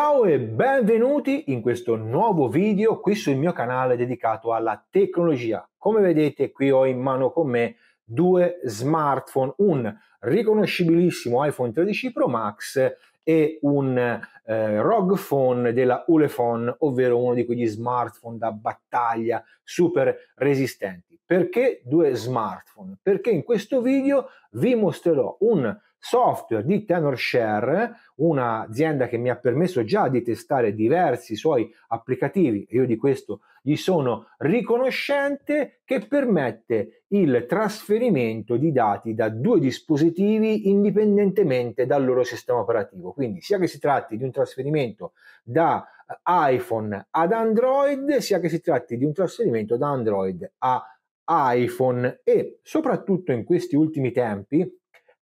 Ciao e benvenuti in questo nuovo video qui sul mio canale dedicato alla tecnologia. Come vedete qui ho in mano con me due smartphone, un riconoscibilissimo iPhone 13 Pro Max e un eh, ROG Phone della Ulefone, ovvero uno di quegli smartphone da battaglia super resistenti. Perché due smartphone? Perché in questo video vi mostrerò un software di Tenorshare, un'azienda che mi ha permesso già di testare diversi suoi applicativi e io di questo gli sono riconoscente, che permette il trasferimento di dati da due dispositivi indipendentemente dal loro sistema operativo. Quindi sia che si tratti di un trasferimento da eh, iPhone ad Android, sia che si tratti di un trasferimento da Android a iPhone e soprattutto in questi ultimi tempi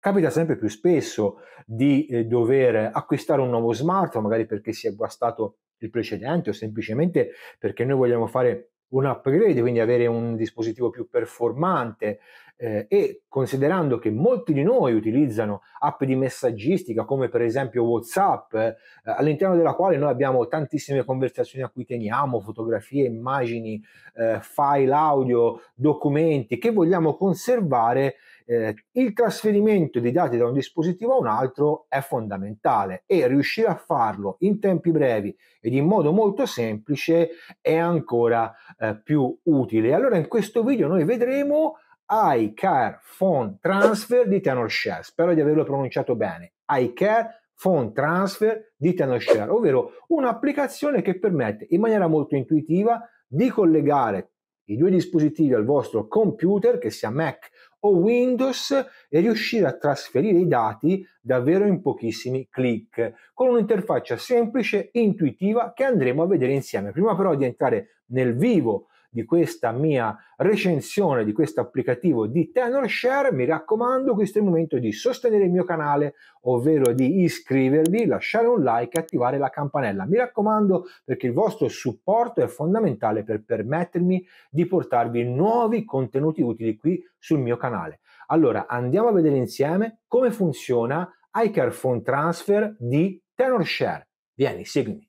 capita sempre più spesso di eh, dover acquistare un nuovo smartphone, magari perché si è guastato il precedente o semplicemente perché noi vogliamo fare un upgrade, quindi avere un dispositivo più performante eh, e considerando che molti di noi utilizzano app di messaggistica come per esempio Whatsapp, eh, all'interno della quale noi abbiamo tantissime conversazioni a cui teniamo, fotografie, immagini, eh, file audio, documenti che vogliamo conservare eh, il trasferimento dei dati da un dispositivo a un altro è fondamentale e riuscire a farlo in tempi brevi ed in modo molto semplice è ancora eh, più utile. Allora in questo video noi vedremo iCare Phone Transfer di TenorShare, spero di averlo pronunciato bene, iCare Phone Transfer di TenorShare, ovvero un'applicazione che permette in maniera molto intuitiva di collegare i due dispositivi al vostro computer, che sia Mac o Windows, e riuscire a trasferire i dati davvero in pochissimi clic, con un'interfaccia semplice, e intuitiva, che andremo a vedere insieme. Prima però di entrare nel vivo di questa mia recensione di questo applicativo di TenorShare, mi raccomando questo è il momento di sostenere il mio canale, ovvero di iscrivervi, lasciare un like e attivare la campanella. Mi raccomando perché il vostro supporto è fondamentale per permettermi di portarvi nuovi contenuti utili qui sul mio canale. Allora andiamo a vedere insieme come funziona iCareFone Transfer di TenorShare. Vieni, seguimi.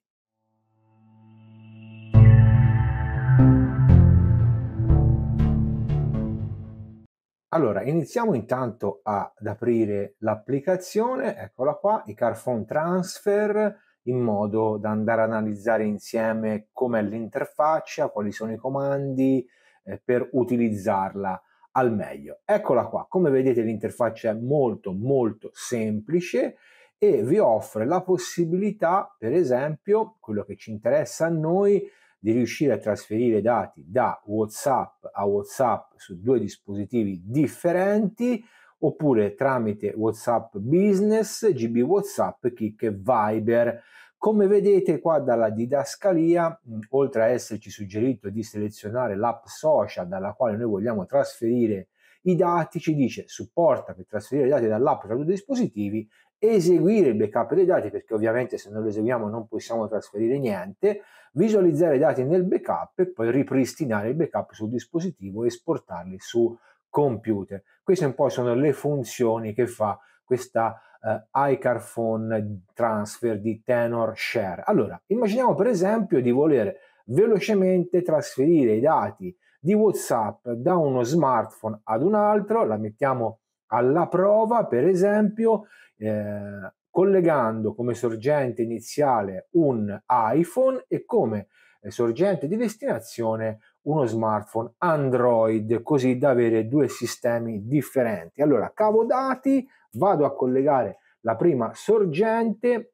Allora, iniziamo intanto ad aprire l'applicazione, eccola qua, i Carphone Transfer, in modo da andare ad analizzare insieme com'è l'interfaccia, quali sono i comandi, eh, per utilizzarla al meglio. Eccola qua, come vedete l'interfaccia è molto molto semplice e vi offre la possibilità, per esempio, quello che ci interessa a noi, di riuscire a trasferire dati da WhatsApp a WhatsApp su due dispositivi differenti oppure tramite WhatsApp Business, GB WhatsApp, Kick Viber. Come vedete qua dalla didascalia, mm, oltre a esserci suggerito di selezionare l'app social dalla quale noi vogliamo trasferire i dati ci dice supporta per trasferire i dati dall'app tra due dispositivi, eseguire il backup dei dati perché ovviamente se non lo eseguiamo non possiamo trasferire niente, visualizzare i dati nel backup e poi ripristinare il backup sul dispositivo e esportarli su computer. Queste un po' sono le funzioni che fa questa eh, iCarphone Transfer di Tenor Share. Allora, immaginiamo per esempio di voler velocemente trasferire i dati di WhatsApp da uno smartphone ad un altro, la mettiamo alla prova, per esempio, eh, collegando come sorgente iniziale un iPhone e come eh, sorgente di destinazione uno smartphone Android, così da avere due sistemi differenti. Allora, cavo dati, vado a collegare la prima sorgente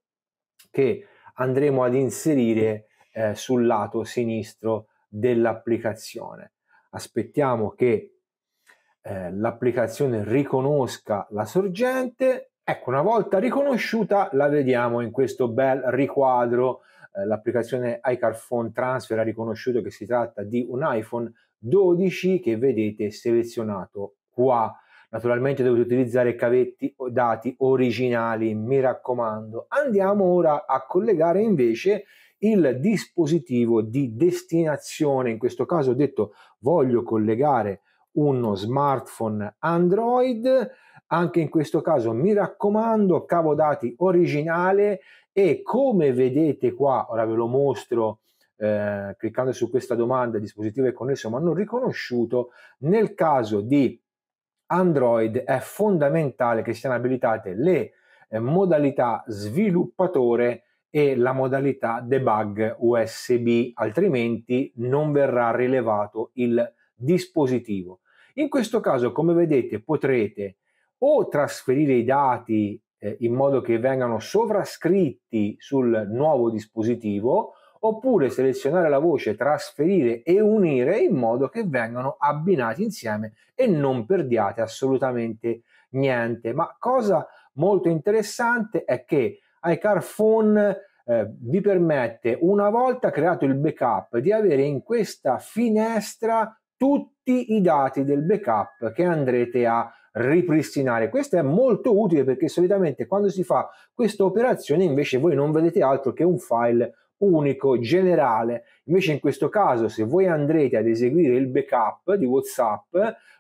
che andremo ad inserire eh, sul lato sinistro dell'applicazione. Aspettiamo che eh, l'applicazione riconosca la sorgente. Ecco, una volta riconosciuta la vediamo in questo bel riquadro. Eh, l'applicazione iCarphone Transfer ha riconosciuto che si tratta di un iPhone 12 che vedete selezionato qua. Naturalmente dovete utilizzare cavetti o dati originali, mi raccomando. Andiamo ora a collegare invece il dispositivo di destinazione, in questo caso ho detto voglio collegare uno smartphone Android, anche in questo caso mi raccomando cavo dati originale e come vedete qua, ora ve lo mostro eh, cliccando su questa domanda, dispositivo è connesso ma non riconosciuto, nel caso di Android è fondamentale che siano abilitate le eh, modalità sviluppatore e la modalità debug USB, altrimenti non verrà rilevato il dispositivo. In questo caso, come vedete, potrete o trasferire i dati eh, in modo che vengano sovrascritti sul nuovo dispositivo, oppure selezionare la voce trasferire e unire in modo che vengano abbinati insieme e non perdiate assolutamente niente. Ma cosa molto interessante è che iCar Phone eh, vi permette una volta creato il backup di avere in questa finestra tutti i dati del backup che andrete a ripristinare. Questo è molto utile perché solitamente quando si fa questa operazione invece voi non vedete altro che un file unico, generale. Invece in questo caso se voi andrete ad eseguire il backup di WhatsApp,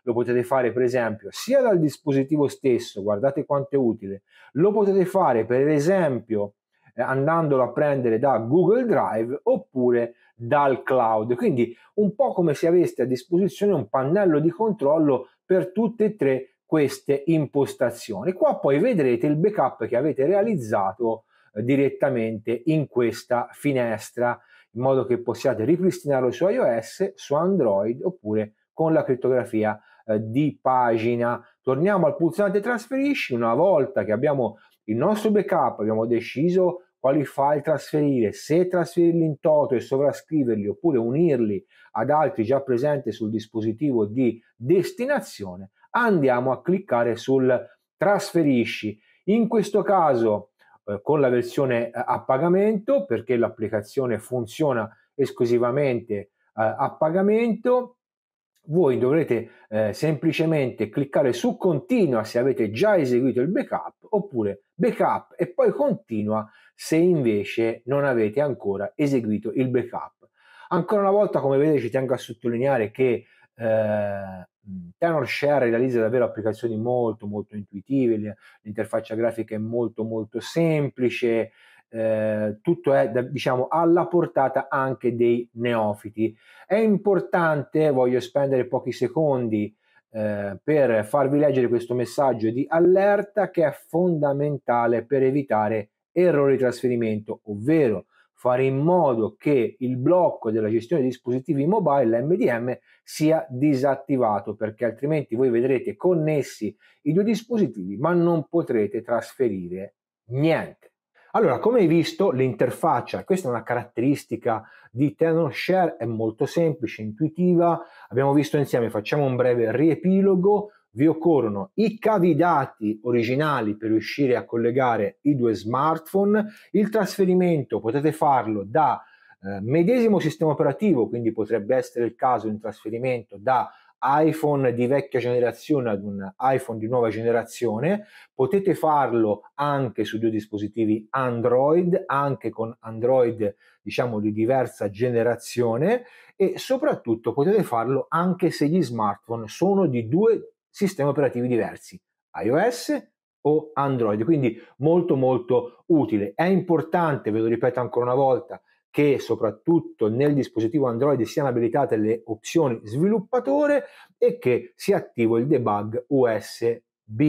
lo potete fare per esempio sia dal dispositivo stesso, guardate quanto è utile, lo potete fare per esempio eh, andandolo a prendere da Google Drive oppure dal cloud. Quindi un po' come se aveste a disposizione un pannello di controllo per tutte e tre queste impostazioni. Qua poi vedrete il backup che avete realizzato direttamente in questa finestra in modo che possiate ripristinarlo su iOS, su Android oppure con la criptografia eh, di pagina. Torniamo al pulsante trasferisci, una volta che abbiamo il nostro backup, abbiamo deciso quali file trasferire, se trasferirli in toto e sovrascriverli oppure unirli ad altri già presenti sul dispositivo di destinazione, andiamo a cliccare sul trasferisci. In questo caso eh, con la versione eh, a pagamento perché l'applicazione funziona esclusivamente eh, a pagamento. Voi dovrete semplicemente cliccare su continua se avete già eseguito il backup oppure backup e poi continua se invece non avete ancora eseguito il backup. Ancora una volta, come vedete, ci tengo a sottolineare che eh, TenorShare realizza davvero applicazioni molto molto intuitive, l'interfaccia grafica è molto molto semplice, eh, tutto è diciamo alla portata anche dei neofiti. È importante, voglio spendere pochi secondi eh, per farvi leggere questo messaggio di allerta che è fondamentale per evitare errori di trasferimento, ovvero fare in modo che il blocco della gestione dei dispositivi mobile, l'MDM, sia disattivato perché altrimenti voi vedrete connessi i due dispositivi ma non potrete trasferire niente. Allora, come hai visto, l'interfaccia, questa è una caratteristica di TenorShare, è molto semplice, intuitiva, abbiamo visto insieme, facciamo un breve riepilogo, vi occorrono i cavi dati originali per riuscire a collegare i due smartphone, il trasferimento potete farlo da eh, medesimo sistema operativo, quindi potrebbe essere il caso di un trasferimento da iPhone di vecchia generazione ad un iPhone di nuova generazione, potete farlo anche su due dispositivi Android, anche con Android diciamo di diversa generazione e soprattutto potete farlo anche se gli smartphone sono di due sistemi operativi diversi, iOS o Android, quindi molto molto utile. È importante, ve lo ripeto ancora una volta, che soprattutto nel dispositivo Android siano abilitate le opzioni sviluppatore e che sia attivo il debug USB.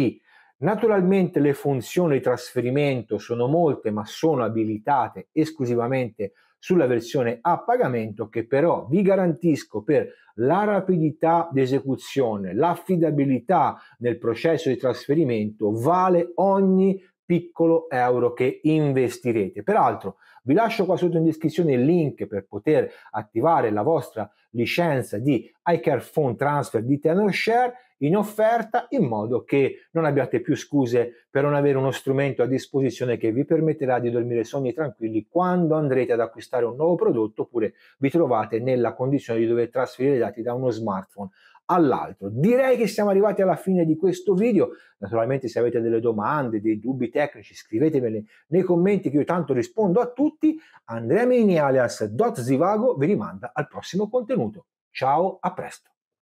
Naturalmente le funzioni di trasferimento sono molte, ma sono abilitate esclusivamente sulla versione a pagamento che però vi garantisco per la rapidità di esecuzione, l'affidabilità nel processo di trasferimento vale ogni piccolo euro che investirete. Peraltro vi lascio qua sotto in descrizione il link per poter attivare la vostra licenza di iCare Phone Transfer di TenorShare in offerta in modo che non abbiate più scuse per non avere uno strumento a disposizione che vi permetterà di dormire sogni tranquilli quando andrete ad acquistare un nuovo prodotto oppure vi trovate nella condizione di dover trasferire i dati da uno smartphone all'altro. Direi che siamo arrivati alla fine di questo video. Naturalmente se avete delle domande, dei dubbi tecnici, scrivetemele nei commenti che io tanto rispondo a tutti. Andrea Mini alias Dot Zivago vi rimanda al prossimo contenuto. Ciao, a presto.